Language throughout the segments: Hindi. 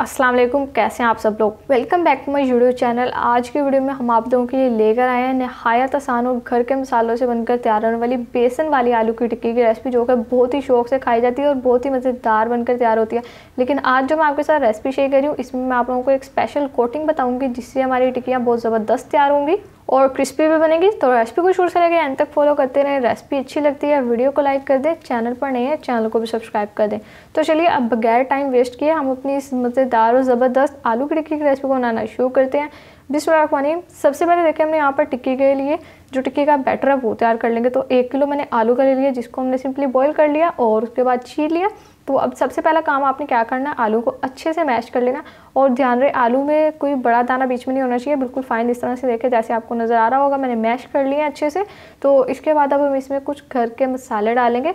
अस्सलाम वालेकुम कैसे हैं आप सब लोग welcome back to my YouTube channel आज की वीडियो में हम आप लोगों के लिए लेकर आए हैं नहायत आसान और घर के मसालों से बनकर तैयार होने वाली बेसन वाली आलू की टिक्की की रेसिपी जो कि बहुत ही शौक से खाई जाती है और बहुत ही मज़ेदार बनकर तैयार होती है लेकिन आज जो मैं आपके साथ रेसिपी शेयर करी हूँ इसमें मैं आप लोगों को एक स्पेशल कोटिंग बताऊँगी जिससे हमारी टिक्कियाँ बहुत ज़बरदस्त तैयार होंगी और क्रिस्पी भी बनेगी तो रेसिपी को शुरू से लेकर एंड तक फॉलो करते रहें रेसिपी अच्छी लगती है वीडियो को लाइक कर दें चैनल पर नहीं है चैनल को भी सब्सक्राइब कर दें तो चलिए अब बगैर टाइम वेस्ट किए हम अपनी इस मज़ेदार और ज़बरदस्त आलू की टिक्की की रेसिपी को बनाना शुरू करते हैं बिस्मिल्लाह सबसे पहले देखें हमने यहाँ पर टिक्की के लिए जो टिक्के का बैटर है वो तैयार कर लेंगे तो एक किलो मैंने आलू का ले लिया जिसको हमने सिंपली बॉईल कर लिया और उसके बाद छीन लिया तो अब सबसे पहला काम आपने क्या करना है आलू को अच्छे से मैश कर लेना और ध्यान रहे आलू में कोई बड़ा दाना बीच में नहीं होना चाहिए बिल्कुल फाइन इस तरह से देखें जैसे आपको नज़र आ रहा होगा मैंने मैश कर लिया अच्छे से तो इसके बाद अब हम इसमें कुछ घर के मसाले डालेंगे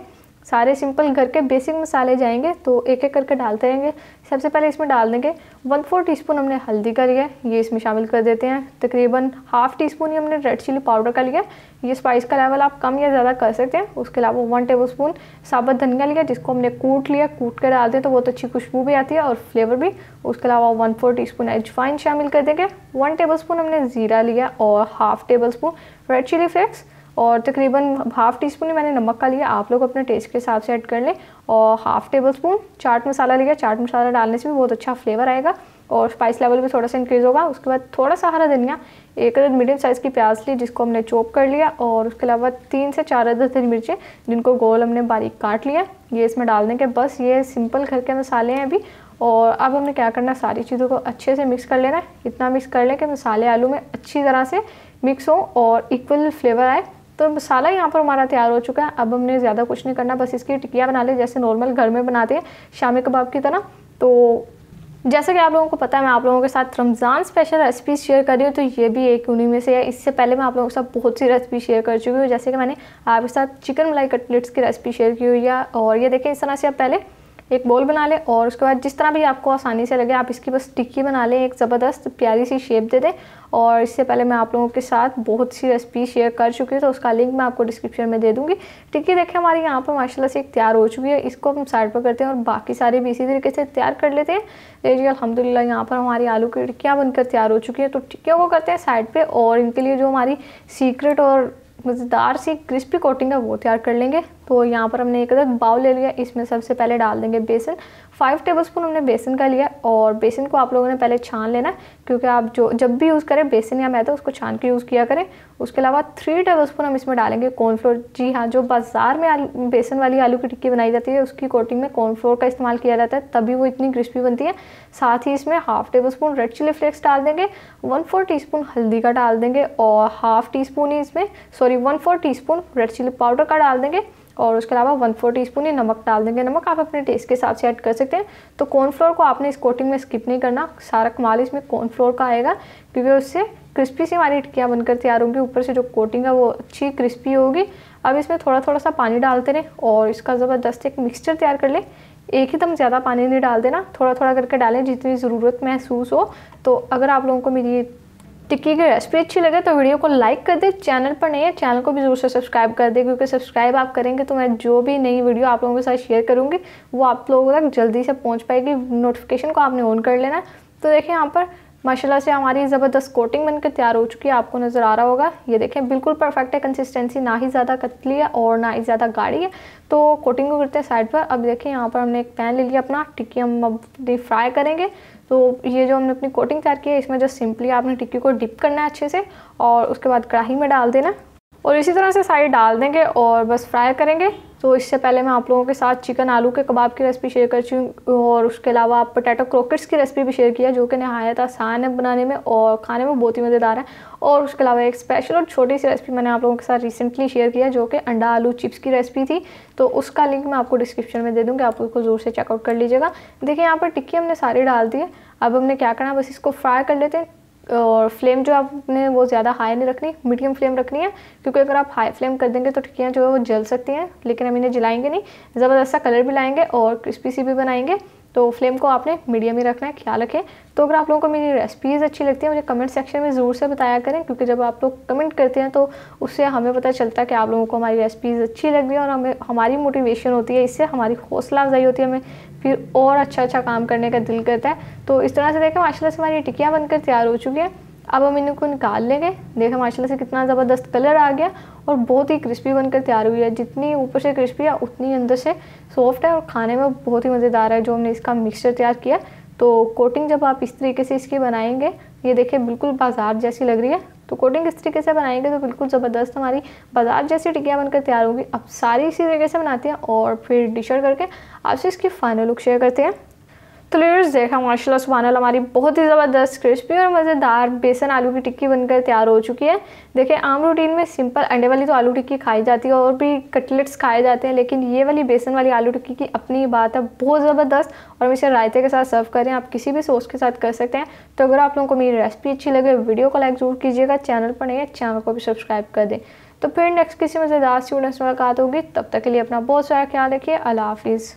सारे सिंपल घर के बेसिक मसाले जाएंगे तो एक एक करके डालते रहेंगे सबसे पहले इसमें डाल देंगे वन फोर टी हमने हल्दी का लिया ये इसमें शामिल कर देते हैं तकरीबन हाफ़ टी स्पून ही हमने रेड चिली पाउडर का लिया ये स्पाइस का लेवल आप कम या ज़्यादा कर सकते हैं उसके अलावा वन टेबल स्पून साबुत धनिया लिया जिसको हमने कूट लिया कूट कर डालते हैं तो बहुत अच्छी खुशबू भी आती है और फ्लेवर भी उसके अलावा वन फोर टी स्पून एजवाइन शामिल कर देंगे वन टेबल स्पून हमने ज़ीरा लिया और half tablespoon red chilli flakes और तकरीबन हाफ़ टी स्पून मैंने नमक का लिया आप लोग अपने टेस्ट के हिसाब से ऐड कर लें और half tablespoon chaat masala लिया चाट मसाला डालने से भी बहुत अच्छा फ्लेवर आएगा और स्पाइस लेवल भी थोड़ा सा इंक्रीज़ होगा उसके बाद थोड़ा सा हरा धनिया एक अदर मीडियम साइज़ की प्याज ली जिसको हमने चॉप कर लिया और उसके अलावा तीन से चार अदर हरी मिर्चें जिनको गोल हमने बारीक काट लिया ये इसमें डालने के बस ये सिंपल घर के मसाले हैं अभी और अब हमने क्या करना है सारी चीज़ों को अच्छे से मिक्स कर लेना है इतना मिक्स कर लें कि मसाले आलू में अच्छी तरह से मिक्स हों और इक्वल फ्लेवर आए तो मसाला यहाँ पर हमारा तैयार हो चुका है अब हमने ज़्यादा कुछ नहीं करना बस इसकी टिकिया बना ली जैसे नॉर्मल घर में बनाते हैं शामी कबाब की तरह तो जैसा कि आप लोगों को पता है मैं आप लोगों के साथ रमज़ान स्पेशल रेसिपी शेयर कर रही हूँ तो ये भी एक उन्हीं में से है इससे पहले मैं आप लोगों के साथ बहुत सी रेसिपी शेयर कर चुकी हूँ जैसे कि मैंने आपके साथ चिकन मलाई कटलेट्स की रेसिपी शेयर की हुई है और ये देखें इस तरह से आप पहले एक बॉल बना लें और उसके बाद जिस तरह भी आपको आसानी से लगे आप इसकी बस टिक्की बना लें एक ज़बरदस्त प्यारी सी शेप दे दें और इससे पहले मैं आप लोगों के साथ बहुत सी रेसिपी शेयर कर चुकी हूँ तो उसका लिंक मैं आपको डिस्क्रिप्शन में दे दूँगी टिक्की देखें हमारी यहाँ पर माशाला से एक तैयार हो चुकी है इसको हम साइड पर करते हैं और बाकी सारे भी इसी तरीके से तैयार कर लेते हैं देखिए अलहमदिल्ला यहाँ पर हमारी आलू की टिक्कियाँ बनकर तैयार हो चुकी हैं तो टिक्कियों को करते हैं साइड पर और इनके लिए जो हमारी सीक्रेट और मज़ेदार सी क्रिस्पी कोटिंग है वो तैयार कर लेंगे तो यहाँ पर हमने एक अदर बाउल ले लिया इसमें सबसे पहले डाल देंगे बेसन फाइव टेबल स्पून हमने बेसन का लिया और बेसन को आप लोगों ने पहले छान लेना है क्योंकि आप जो जब भी यूज़ करें बेसन या मैदा उसको छान के यूज़ किया करें उसके अलावा थ्री टेबल स्पून हम इसमें डालेंगे कॉर्नफ्लोर जी हाँ जो बाज़ार में बेसन वाली आलू की टिक्की बनाई जाती है उसकी कोटिंग में कॉर्नफ्लोर का इस्तेमाल किया जाता है तभी वो इतनी क्रिस्पी बनती है साथ ही इसमें half tablespoon red chilli flakes डाल देंगे वन फोर टी स्पून हल्दी का डाल देंगे और हाफ टी स्पून ही इसमें sorry one four teaspoon red chilli powder का डाल देंगे और उसके अलावा वन फोर टी स्पून ये नमक डाल देंगे नमक आप अपने टेस्ट के हिसाब से ऐड कर सकते हैं तो कॉर्नफ्लोर को आपने इस कोटिंग में स्किप नहीं करना सारा कमाल इसमें कॉर्नफ्लोर का आएगा क्योंकि उससे क्रिस्पी सी हमारी टिक्कियाँ बनकर तैयार होंगी ऊपर से जो कोटिंग है वो अच्छी क्रिस्पी होगी अब इसमें थोड़ा थोड़ा सा पानी डालते रहें और इसका ज़बरदस्त एक मिक्सचर तैयार कर लें एक ही दम ज़्यादा पानी नहीं डाल देना थोड़ा थोड़ा करके डालें जितनी ज़रूरत महसूस हो तो अगर आप लोगों को मेरी टिक्की की रेसिपी अच्छी लगे तो वीडियो को लाइक कर दे चैनल पर नहीं है चैनल को भी ज़रूर से सब्सक्राइब कर दे क्योंकि सब्सक्राइब आप करेंगे तो मैं जो भी नई वीडियो आप लोगों के साथ शेयर करूँगी वो आप लोगों तक जल्दी से पहुँच पाएगी नोटिफिकेशन को आपने ऑन कर लेना तो देखिए यहाँ पर माशाल्लाह से हमारी ज़बरदस्त कोटिंग बनकर तैयार हो चुकी है आपको नज़र आ रहा होगा ये देखें बिल्कुल परफेक्ट है कंसिस्टेंसी ना ही ज़्यादा कतली है और ना ही ज़्यादा गाढ़ी है तो कोटिंग को करते हैं साइड पर अब देखें यहाँ पर हमने एक पैन ले लिया अपना टिक्की हम अब फ्राई करेंगे तो ये जो हमने अपनी कोटिंग तैयार की है इसमें जस्ट सिंपली आपने टिक्की को डिप करना है अच्छे से और उसके बाद कढ़ाई में डाल देना और इसी तरह से साइड डाल देंगे और बस फ्राई करेंगे तो इससे पहले मैं आप लोगों के साथ चिकन आलू के कबाब की रेसिपी शेयर कर चुकी हूँ और उसके अलावा आप पोटैटो क्रोकेट्स की रेसिपी भी शेयर किया जो कि नहायत आसान है बनाने में और खाने में बहुत ही मज़ेदार है और उसके अलावा एक स्पेशल और छोटी सी रेसिपी मैंने आप लोगों के साथ रिसेंटली शेयर किया जो कि अंडा आलू चिप्स की रेसिपी थी तो उसका लिंक मैं आपको डिस्क्रिप्शन में दे दूँगी आप उसको जोर से चेकआउट कर लीजिएगा देखिए यहाँ पर टिक्की हमने सारी डाल दी है अब हमने क्या करना बस इसको फ्राई कर लेते हैं और फ्लेम जो आपने वो ज़्यादा हाई नहीं रखनी मीडियम फ्लेम रखनी है क्योंकि अगर आप हाई फ्लेम कर देंगे तो टिक्कियाँ जो है वो जल सकती हैं लेकिन हम इन्हें जलाएंगे नहीं ज़बरदस्त सा कलर भी लाएंगे और क्रिस्पी सी भी बनाएंगे तो फ्लेम को आपने मीडियम ही रखना है ख्याल रखें तो अगर आप लोगों को मेरी रेसिपीज़ अच्छी लगती है मुझे कमेंट सेक्शन में ज़रूर से बताया करें क्योंकि जब आप लोग कमेंट करते हैं तो उससे हमें पता चलता है कि आप लोगों को हमारी रेसिपीज़ अच्छी लग रही है और हमें हमारी मोटिवेशन होती है इससे हमारी हौसला अफजाई होती है हमें फिर और अच्छा अच्छा काम करने का दिल करता है तो इस तरह से देखें माशाल्लाह से हमारी टिकियाँ बनकर तैयार हो चुकी हैं अब हम इनको निकाल लेंगे देखें माशाल्लाह से कितना ज़बरदस्त कलर आ गया और बहुत ही क्रिस्पी बनकर तैयार हुई है जितनी ऊपर से क्रिस्पी है उतनी अंदर से सॉफ्ट है और खाने में बहुत ही मज़ेदार है जो हमने इसका मिक्सचर तैयार किया तो कोटिंग जब आप इस तरीके से इसकी बनाएंगे ये देखिए बिल्कुल बाजार जैसी लग रही है तो कोटिंग इस तरीके से बनाएंगे तो बिल्कुल ज़बरदस्त हमारी बाजार जैसी टिकिया बनकर तैयार होगी अब सारी इसी तरीके से बनाते हैं और फिर डिशर करके आपसे इसकी फाइनल लुक शेयर करते हैं क्लियर्स देखा माशाल्लाह सुबहानल्ला हमारी बहुत ही ज़बरदस्त क्रिस्पी और मज़ेदार बेसन आलू की टिक्की बनकर तैयार हो चुकी है देखिए आम रूटीन में सिंपल अंडे वाली तो आलू टिक्की खाई जाती है और भी कटलेट्स खाए जाते हैं लेकिन ये वाली बेसन वाली आलू टिक्की की अपनी बात है बहुत ज़बरदस्त और हम इसे रायते के साथ सर्व करें आप किसी भी सॉस के साथ कर सकते हैं तो अगर आप लोगों को मेरी रेसिपी अच्छी लगे वीडियो को लाइक ज़रूर कीजिएगा चैनल पर नहीं है चैनल को भी सब्सक्राइब कर दें तो फिर नेक्स्ट किसी मज़ेदार स्टूडेंट्स मुलाकात होगी तब तक के लिए अपना बहुत सारा ख्याल रखिए अल्लाह हाफिज़